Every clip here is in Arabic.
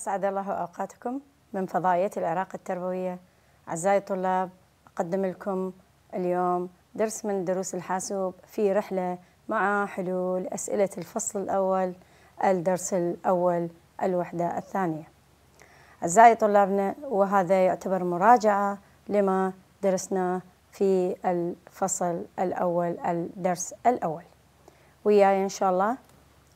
أسعد الله أوقاتكم من فضائية العراق التربوية أعزائي الطلاب أقدم لكم اليوم درس من دروس الحاسوب في رحلة مع حلول أسئلة الفصل الأول الدرس الأول الوحدة الثانية أعزائي طلابنا وهذا يعتبر مراجعة لما درسناه في الفصل الأول الدرس الأول وياي إن شاء الله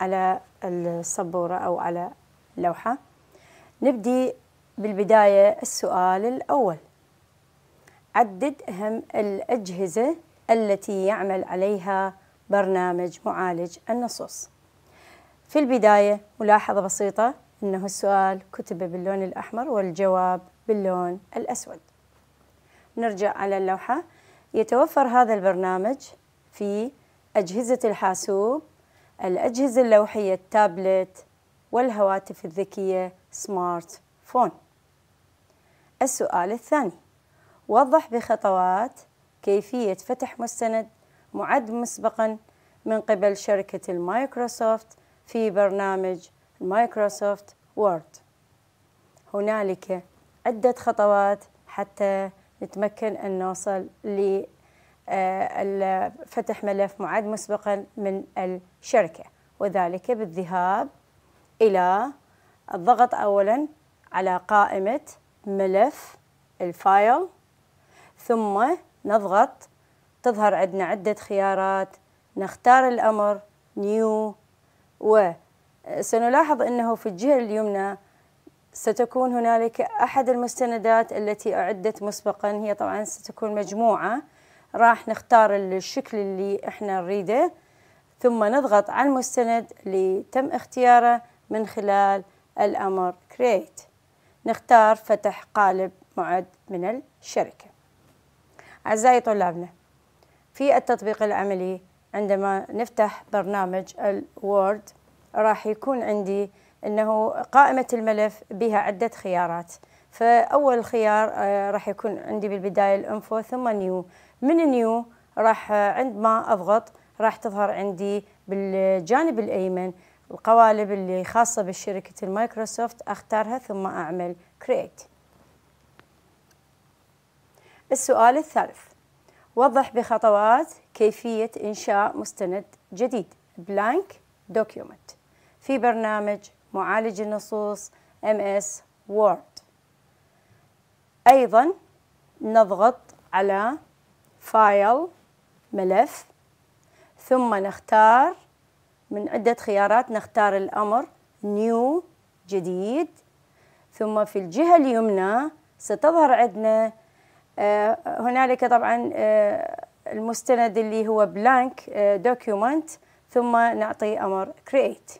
على السبورة أو على لوحة نبدي بالبداية السؤال الأول عدد أهم الأجهزة التي يعمل عليها برنامج معالج النصوص في البداية ملاحظة بسيطة أنه السؤال كتب باللون الأحمر والجواب باللون الأسود نرجع على اللوحة يتوفر هذا البرنامج في أجهزة الحاسوب الأجهزة اللوحية التابلت والهواتف الذكية سمارت فون السؤال الثاني وضح بخطوات كيفية فتح مستند معد مسبقا من قبل شركة المايكروسوفت في برنامج مايكروسوفت وورد هنالك عدة خطوات حتى نتمكن أن نوصل لفتح آه، ملف معد مسبقا من الشركة وذلك بالذهاب إلى الضغط أولا على قائمة ملف الفايل ثم نضغط تظهر عندنا عدة خيارات نختار الأمر نيو وسنلاحظ أنه في الجهة اليمنى ستكون هنالك أحد المستندات التي أعدت مسبقا هي طبعا ستكون مجموعة راح نختار الشكل اللي احنا نريده ثم نضغط على المستند اللي تم اختياره من خلال الأمر create نختار فتح قالب معد من الشركة أعزائي طلابنا في التطبيق العملي عندما نفتح برنامج الوورد راح يكون عندي أنه قائمة الملف بها عدة خيارات فأول خيار آه، راح يكون عندي بالبداية الانفو ثم نيو من نيو راح آه، عندما أضغط راح تظهر عندي بالجانب الأيمن القوالب اللي خاصة بشركة المايكروسوفت أختارها ثم أعمل create السؤال الثالث وضح بخطوات كيفية إنشاء مستند جديد Blank Document في برنامج معالج النصوص MS Word أيضا نضغط على فايل ملف ثم نختار من عدة خيارات نختار الأمر نيو جديد ثم في الجهة اليمنى ستظهر عندنا آه، هنالك طبعا آه، المستند اللي هو بلانك آه، دوكيومنت ثم نعطي أمر create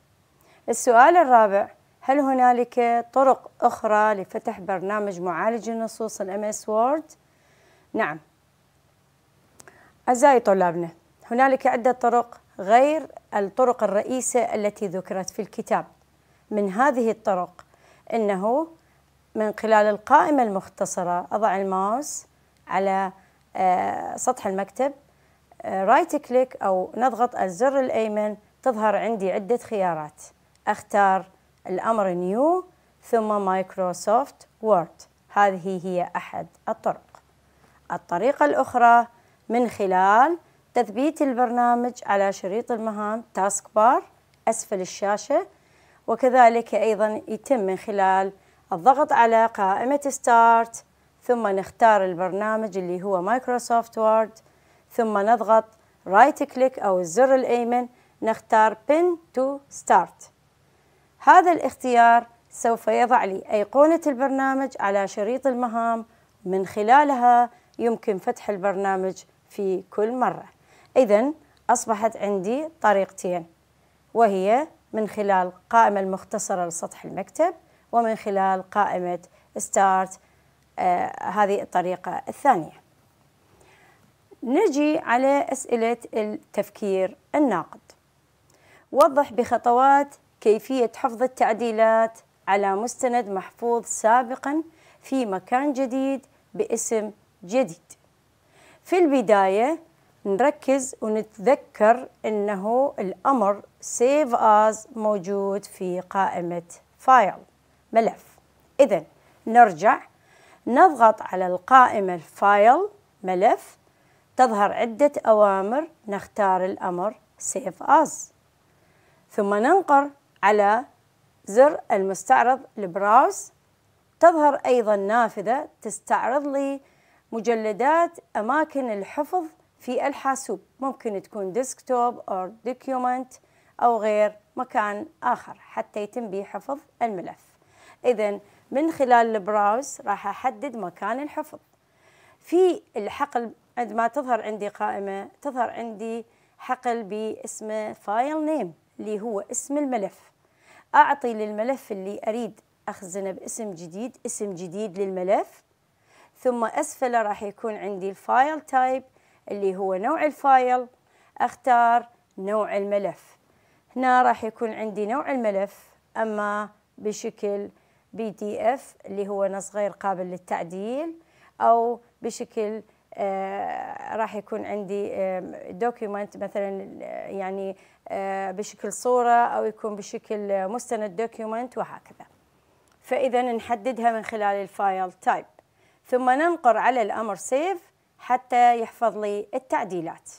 السؤال الرابع هل هنالك طرق أخرى لفتح برنامج معالج النصوص الـ MS Word؟ نعم أعزائي طلابنا هنالك عدة طرق غير الطرق الرئيسة التي ذكرت في الكتاب من هذه الطرق أنه من خلال القائمة المختصرة أضع الماوس على آه، سطح المكتب رايت آه، كليك أو نضغط الزر الأيمن تظهر عندي عدة خيارات أختار الأمر نيو ثم مايكروسوفت وورد هذه هي أحد الطرق الطريقة الأخرى من خلال تثبيت البرنامج على شريط المهام تاسك بار أسفل الشاشة وكذلك أيضا يتم من خلال الضغط على قائمة ستارت ثم نختار البرنامج اللي هو مايكروسوفت وورد ثم نضغط رايت كليك أو الزر الأيمن نختار Pin to Start هذا الاختيار سوف يضع لي أيقونة البرنامج على شريط المهام من خلالها يمكن فتح البرنامج في كل مرة إذا أصبحت عندي طريقتين وهي من خلال القائمة المختصرة لسطح المكتب ومن خلال قائمة ستارت آه هذه الطريقة الثانية نجي على أسئلة التفكير الناقد وضح بخطوات كيفية حفظ التعديلات على مستند محفوظ سابقا في مكان جديد باسم جديد في البداية نركز ونتذكر أنه الأمر save as موجود في قائمة فايل ملف إذا نرجع نضغط على القائمة فايل ملف تظهر عدة أوامر نختار الأمر save as ثم ننقر على زر المستعرض لبراوز تظهر أيضا نافذة تستعرض لي مجلدات أماكن الحفظ في الحاسوب ممكن تكون ديسكتوب أو دوكيومنت أو غير مكان آخر حتى يتم به حفظ الملف إذا من خلال البراوز راح أحدد مكان الحفظ في الحقل عندما تظهر عندي قائمة تظهر عندي حقل باسمه فايل نيم اللي هو اسم الملف أعطي للملف اللي أريد أخزنه باسم جديد اسم جديد للملف ثم أسفله راح يكون عندي الفايل تايب اللي هو نوع الفايل اختار نوع الملف هنا راح يكون عندي نوع الملف اما بشكل بي دي اف اللي هو نص غير قابل للتعديل او بشكل آه راح يكون عندي دوكيومنت آه، مثلا يعني آه بشكل صوره او يكون بشكل مستند دوكيومنت وهكذا فاذا نحددها من خلال الفايل تايب ثم ننقر على الامر سيف حتى يحفظ لي التعديلات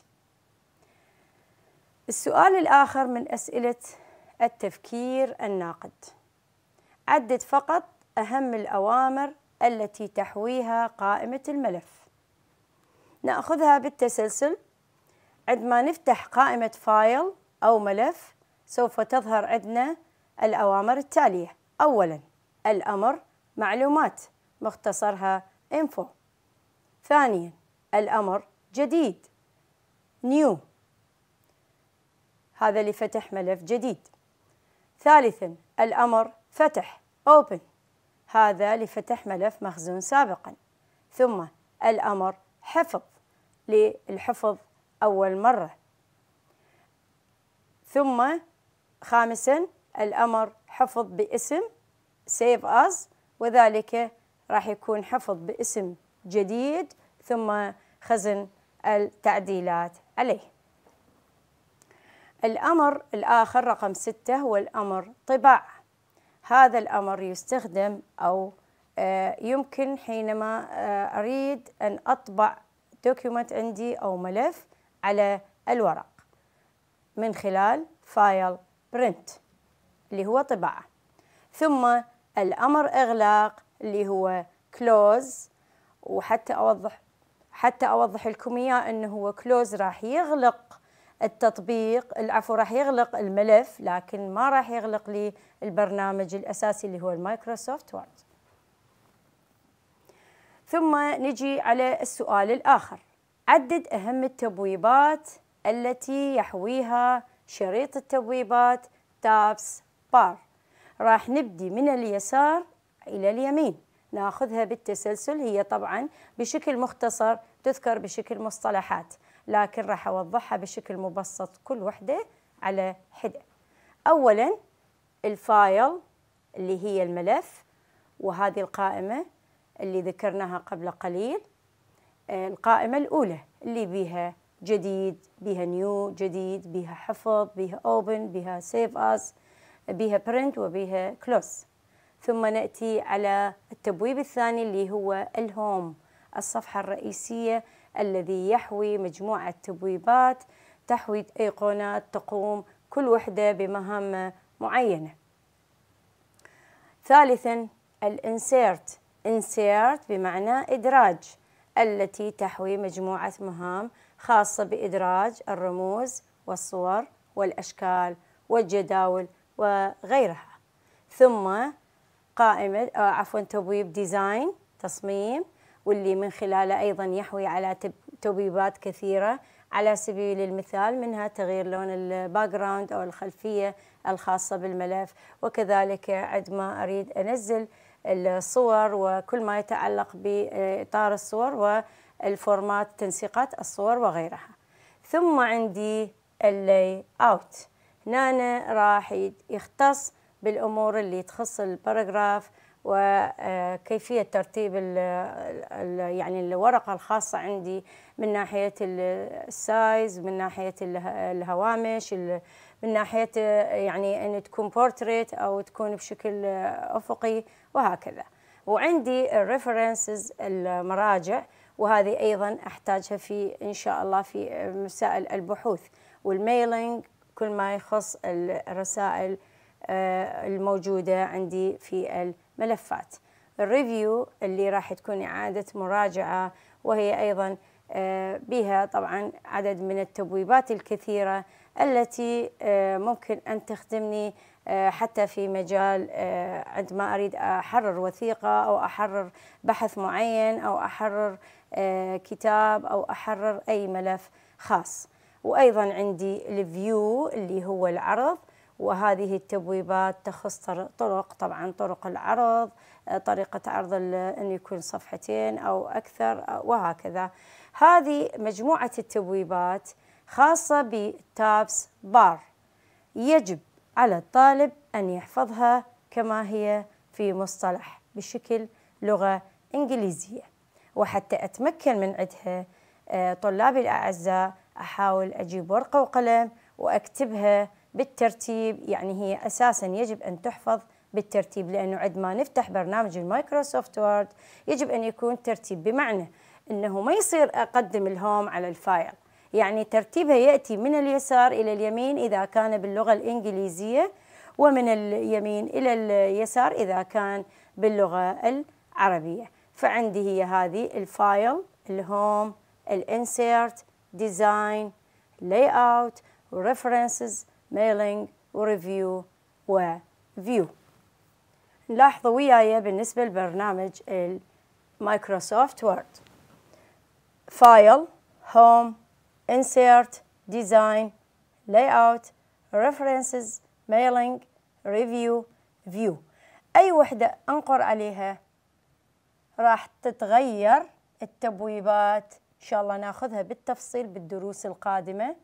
السؤال الآخر من أسئلة التفكير الناقد عدد فقط أهم الأوامر التي تحويها قائمة الملف نأخذها بالتسلسل عندما نفتح قائمة فايل أو ملف سوف تظهر عندنا الأوامر التالية أولا الأمر معلومات مختصرها info ثانيا الأمر جديد نيو هذا لفتح ملف جديد ثالثا الأمر فتح open هذا لفتح ملف مخزون سابقا ثم الأمر حفظ للحفظ أول مرة ثم خامسا الأمر حفظ باسم save as وذلك راح يكون حفظ باسم جديد ثم خزن التعديلات عليه الأمر الآخر رقم ستة هو الأمر طباع هذا الأمر يستخدم أو آه، يمكن حينما آه، أريد أن أطبع دوكيومنت عندي أو ملف على الورق من خلال فايل برنت اللي هو طباعة ثم الأمر إغلاق اللي هو كلوز وحتى أوضح حتى اوضح لكم اياه انه هو كلوز راح يغلق التطبيق العفو راح يغلق الملف لكن ما راح يغلق لي البرنامج الاساسي اللي هو المايكروسوفت وورد ثم نجي على السؤال الاخر عدد اهم التبويبات التي يحويها شريط التبويبات تابس بار راح نبدي من اليسار الى اليمين ناخذها بالتسلسل هي طبعا بشكل مختصر تذكر بشكل مصطلحات لكن راح أوضحها بشكل مبسط كل وحدة على حدة أولا الفايل اللي هي الملف وهذه القائمة اللي ذكرناها قبل قليل آه، القائمة الأولى اللي بيها جديد بيها نيو جديد بيها حفظ بيها اوبن بيها سيف اس بيها برنت وبيها كلوز ثم نأتي على التبويب الثاني اللي هو الهوم الصفحة الرئيسية الذي يحوي مجموعة تبويبات تحوي أيقونات تقوم كل وحدة بمهمة معينة ثالثا الانسيرت انسيرت بمعنى إدراج التي تحوي مجموعة مهام خاصة بإدراج الرموز والصور والأشكال والجداول وغيرها ثم قائمة آه، عفوا تبويب ديزاين تصميم واللي من خلاله أيضا يحوي على تبويبات كثيرة على سبيل المثال منها تغيير لون الباك جراوند أو الخلفية الخاصة بالملف وكذلك عندما أريد أنزل الصور وكل ما يتعلق بإطار الصور والفورمات تنسيقات الصور وغيرها ثم عندي اللي اوت هنا راح يختص بالامور اللي تخص الباراجراف وكيفيه آه، ترتيب الـ الـ يعني الورقه الخاصه عندي من ناحيه السايز من ناحيه الهوامش من ناحيه آه، يعني ان تكون بورتريت او تكون بشكل آه، افقي وهكذا وعندي الريفرنسز المراجع وهذه ايضا احتاجها في ان شاء الله في مسائل البحوث والميلينج كل ما يخص الرسائل آه، الموجودة عندي في الملفات الريفيو اللي راح تكون إعادة مراجعة وهي أيضا آه، بها طبعا عدد من التبويبات الكثيرة التي آه، ممكن أن تخدمني حتى في مجال عندما أريد أحرر وثيقة أو أحرر بحث معين أو أحرر كتاب أو أحرر أي ملف خاص وأيضا عندي الفيو اللي هو العرض وهذه التبويبات تخص طرق طبعا طرق العرض آه، طريقة عرض أن يكون صفحتين أو أكثر آه، وهكذا هذه مجموعة التبويبات خاصة بتابس بار يجب على الطالب أن يحفظها كما هي في مصطلح بشكل لغة إنجليزية وحتى أتمكن من عدها آه، طلابي الأعزاء أحاول أجيب ورقة وقلم وأكتبها بالترتيب يعني هي أساسا يجب أن تحفظ بالترتيب لأنه ما نفتح برنامج المايكروسوفت وورد يجب أن يكون ترتيب بمعنى أنه ما يصير أقدم الهوم على الفايل يعني ترتيبها يأتي من اليسار إلى اليمين إذا كان باللغة الإنجليزية ومن اليمين إلى اليسار إذا كان باللغة العربية فعندي هي هذه الفايل الهوم الانسيرت ديزاين لاي اوت ريفرنسز ميلينج وريفيو وفيو نلاحظ وياي بالنسبة لبرنامج المايكروسوفت وورد فايل هوم انسيرت ديزاين لاي اوت ريفرنسز ميلينج ريفيو فيو اي وحده انقر عليها راح تتغير التبويبات ان شاء الله ناخذها بالتفصيل بالدروس القادمه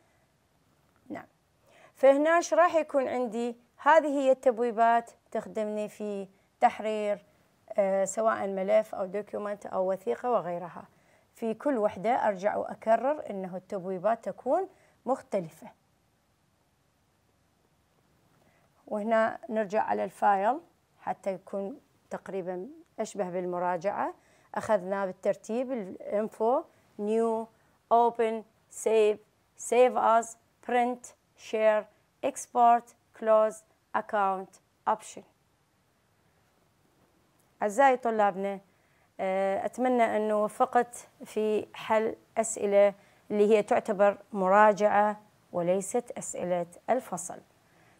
فهنا راح يكون عندي هذه هي التبويبات تخدمني في تحرير آه، سواء ملف أو دوكيومنت أو وثيقة وغيرها في كل وحدة أرجع وأكرر أنه التبويبات تكون مختلفة وهنا نرجع على الفايل حتى يكون تقريبا أشبه بالمراجعة أخذنا بالترتيب الانفو نيو اوبن سيف سيف از برنت share export close account option أعزائي طلابنا آه، أتمنى أنه وفقت في حل أسئلة اللي هي تعتبر مراجعة وليست أسئلة الفصل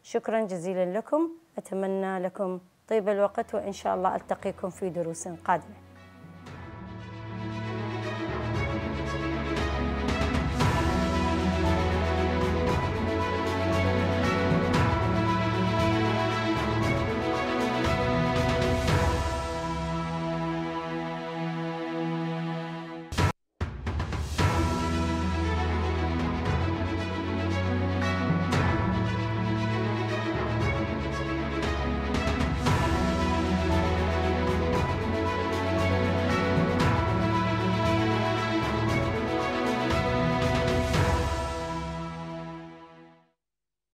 شكرا جزيلا لكم أتمنى لكم طيب الوقت وإن شاء الله ألتقيكم في دروس قادمة